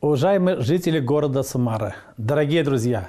Уважаемые жители города Самара, дорогие друзья,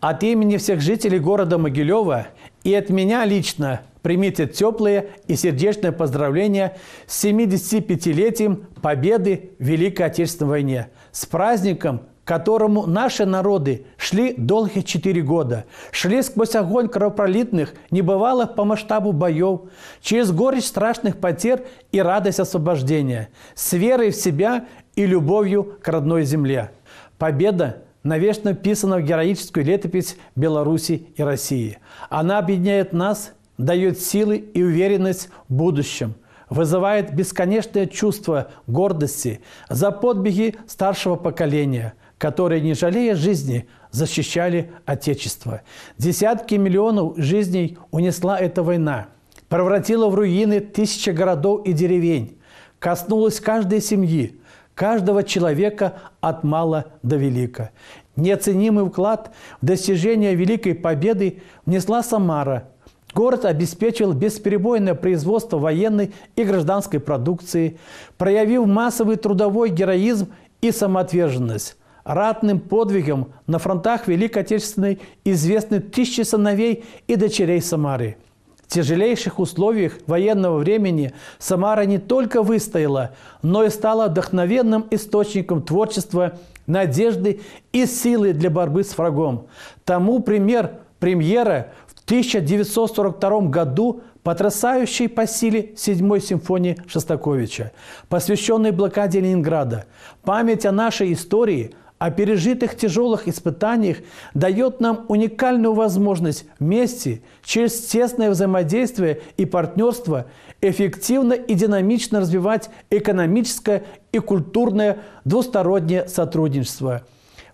от имени всех жителей города Могилева и от меня лично примите теплые и сердечные поздравления с 75-летием победы в Великой Отечественной войне. С праздником которому наши народы шли долгие четыре года, шли сквозь огонь кровопролитных, небывалых по масштабу боев, через горечь страшных потерь и радость освобождения, с верой в себя и любовью к родной земле. Победа навечно вписана в героическую летопись Беларуси и России. Она объединяет нас, дает силы и уверенность в будущем – вызывает бесконечное чувство гордости за подбеги старшего поколения – которые, не жалея жизни, защищали Отечество. Десятки миллионов жизней унесла эта война, превратила в руины тысячи городов и деревень, коснулась каждой семьи, каждого человека от мала до велика. Неоценимый вклад в достижение Великой Победы внесла Самара. Город обеспечил бесперебойное производство военной и гражданской продукции, проявив массовый трудовой героизм и самоотверженность. Ратным подвигом на фронтах Великой Отечественной известны тысячи сыновей и дочерей Самары. В тяжелейших условиях военного времени Самара не только выстояла, но и стала вдохновенным источником творчества, надежды и силы для борьбы с врагом. Тому пример премьера в 1942 году потрясающей по силе седьмой симфонии Шостаковича, посвященной блокаде Ленинграда. Память о нашей истории – о пережитых тяжелых испытаниях дает нам уникальную возможность вместе, через тесное взаимодействие и партнерство, эффективно и динамично развивать экономическое и культурное двустороннее сотрудничество,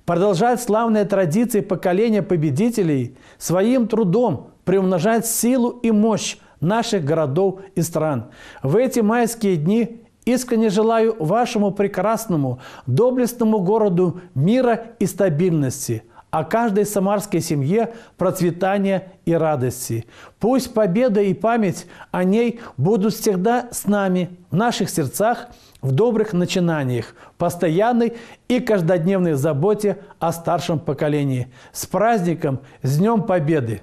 продолжать славные традиции поколения победителей, своим трудом приумножать силу и мощь наших городов и стран. В эти майские дни Искренне желаю вашему прекрасному, доблестному городу мира и стабильности, а каждой самарской семье процветания и радости. Пусть победа и память о ней будут всегда с нами, в наших сердцах, в добрых начинаниях, постоянной и каждодневной заботе о старшем поколении. С праздником, с Днем Победы!